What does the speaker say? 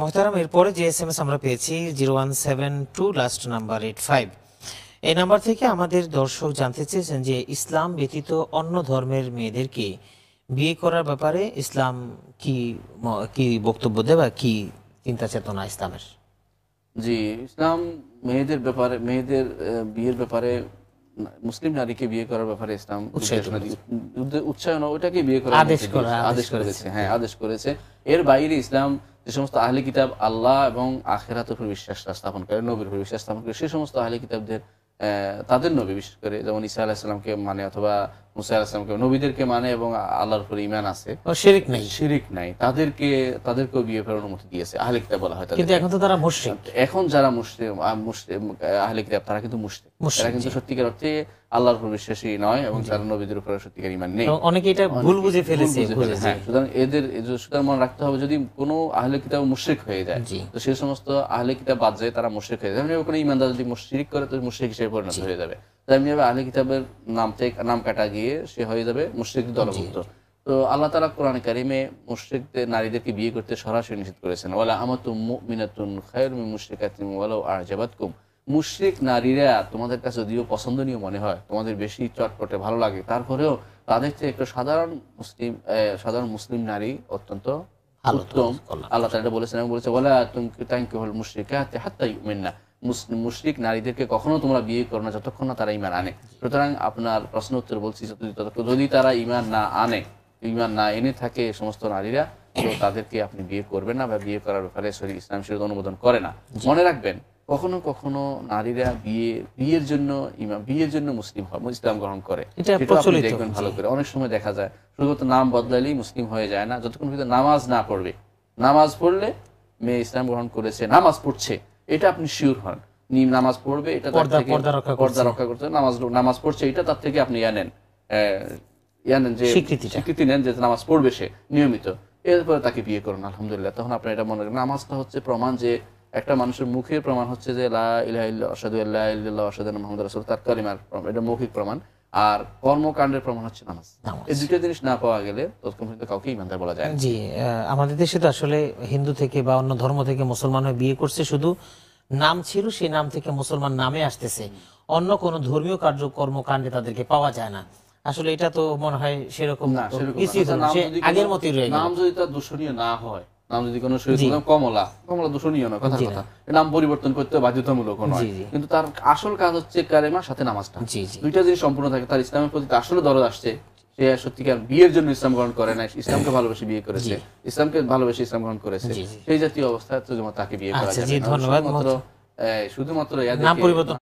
মহতারাম এরপরে যে এস এম এস আমরা পেয়েছি zero one seven two last number eight five এই নাম্বার থেকে আমাদের দর্শক জানতে চেয়েছেন যে ইসলাম ব্যতীত অন্য ধর্মের মেয়েদেরকে বিয়ে করার ব্যাপারে ইসলাম কি কি বক্তব্য দেয় বা কি চিন্তা চেতনা ইসলামের জি ইসলাম মেয়েদের ব্যাপারে মেয়েদের বিয়ের ব্যাপারে মুসলিম নারীকে বিয়ে করার ব্যাপারে ইসলাম উৎসাহন ওটাকে বিয়ে করার আদেশ করেছে হ্যাঁ আদেশ করেছে এর বাইরে ইসলাম যে সমস্ত আহলে কিতাব আল্লাহ এবং আখেরাতের উপর বিশ্বাস স্থাপন করে নবীর উপর বিশ্বাস স্থাপন করে সেই সমস্ত আহলে কিতাবদের তাদের নবী বিশেষ করে যেমন ইসা আলাহিসাল্লামকে মানে অথবা নবীদেরকে মানে এবং আল্লাহর ইমান আছে শিরিক নাই শিরিক নাই তাদেরকে তাদেরকেও বিয়ে করার অনুমতি দিয়েছে আহলে কিতাব বলা হয় কিন্তু এখন তো তারা মুশরিক এখন যারা মুসলিম আহলে কিতাব তারা কিন্তু মুশরিক তারা কিন্তু সত্যিকার অর্থে আল্লাহর বিশ্বাসী নয় এবং যারা নবীদের উপর সত্যিকার ইমান নেই অনেকে এটা ভুল বুঝে ফেলেছে হ্যাঁ। সুতরাং এদের সুতরাং মনে রাখতে হবে যদি কোনো আহলে কিতাব মুশরিক হয়ে যায় তো সেই সমস্ত আহলে কিতাব বাদ যায় তারা মুশরিক হয়ে যায় কোনো ইমানদার যদি মুশরিক করে তো মুশরিক হিসেবে পরিণত হয়ে যাবে তেমনিভাবে আহলে কিতাবের নাম থেকে নাম কাটা গিয়ে সে হয়ে যাবে মুশ্রিক দলভুক্ত তো আল্লাহ তালা কোরআন কারিমে মুশ্রিকদের নারীদেরকে বিয়ে করতে সরাসরি নিষেধ করেছেন ওলা আমাতুম মিনাতুন খায়ুর মুশ্রিকাতিম ওয়ালাউ আর জাবাতকুম মুশ্রিক নারীরা তোমাদের কাছে যদিও পছন্দনীয় মনে হয় তোমাদের বেশি চটপটে ভালো লাগে তারপরেও তাদের চেয়ে একটু সাধারণ মুসলিম সাধারণ মুসলিম নারী অত্যন্ত উত্তম আল্লাহ তালা বলেছেন বলেছে ওলা তুমি তাঙ্কি হল মুশ্রিকা হাত্তা ইউমেন না মুশরিক নারীদেরকে কখনো তোমরা বিয়ে করো না যতক্ষণ না তারা ইমান আনে সুতরাং আপনার প্রশ্ন উত্তর বলছি যদি তারা ইমান না আনে ইমান না এনে থাকে সমস্ত নারীরা তো তাদেরকে আপনি বিয়ে করবেন না বা বিয়ে করার ব্যাপারে শরীর ইসলাম শরীর অনুমোদন করে না মনে রাখবেন কখনো কখনো নারীরা বিয়ে বিয়ের জন্য ইমাম বিয়ের জন্য মুসলিম হয় ইসলাম গ্রহণ করে দেখবেন ভালো করে অনেক সময় দেখা যায় শুধুমাত্র নাম বদলালেই মুসলিম হয়ে যায় না যতক্ষণ নামাজ না পড়বে নামাজ পড়লে মেয়ে ইসলাম গ্রহণ করেছে নামাজ পড়ছে এটা আপনি শিওর হন নিম নামাজ পড়বে এটা পর্দা রক্ষা করছে নামাজ নামাজ পড়ছে এটা তার থেকে আপনি জানেন যে স্বীকৃতি নেন যে নামাজ পড়বে সে নিয়মিত এরপরে তাকে বিয়ে করুন আলহামদুলিল্লাহ তখন আপনি এটা মনে রাখেন নামাজটা হচ্ছে প্রমাণ যে একটা মানুষের মুখের প্রমাণ হচ্ছে যে লা ইলাহ ইল্লা আল্লাহ মোহাম্মদ রাসুল তার কালিমার এটা মৌখিক প্রমাণ আর কর্মকাণ্ডের প্রমাণ হচ্ছে নামাজ এই দুটো জিনিস না পাওয়া গেলে ততক্ষণ পর্যন্ত কাউকে ইমানদার বলা যায় জি আমাদের দেশে তো আসলে হিন্দু থেকে বা অন্য ধর্ম থেকে মুসলমান হয়ে বিয়ে করছে শুধু নাম ছিল সেই নাম থেকে মুসলমান নামে আসতেছে অন্য কোন ধর্মীয় কার্য কর্মকাণ্ডে তাদেরকে পাওয়া যায় না আসলে এটা তো মনে হয় সেরকম না সেরকম আচ্ছা, আগের মতই রয়ে নাম যদি তার দূষণীয় না হয় নাম যদি কোনো শহীদুল্লাহ কমলা কমলা দূষণীয় নয় কথার কথা নাম পরিবর্তন করতে বাধ্যতামূলক নয় কিন্তু তার আসল কাজ হচ্ছে কালেমার সাথে নামাজটা দুইটা জিনিস সম্পূর্ণ থাকে তার ইসলামের প্রতি আসলে দরদ আসছে সে সত্যিকার বিয়ের জন্য ইসলাম গ্রহণ করে না ইসলামকে ভালোবেসে বিয়ে করেছে ইসলামকে ভালোবেসে ইসলাম গ্রহণ করেছে সেই জাতীয় অবস্থায় তাকে বিয়ে করা আচ্ছা, যাবে শুধুমাত্র নাম পরিবর্তন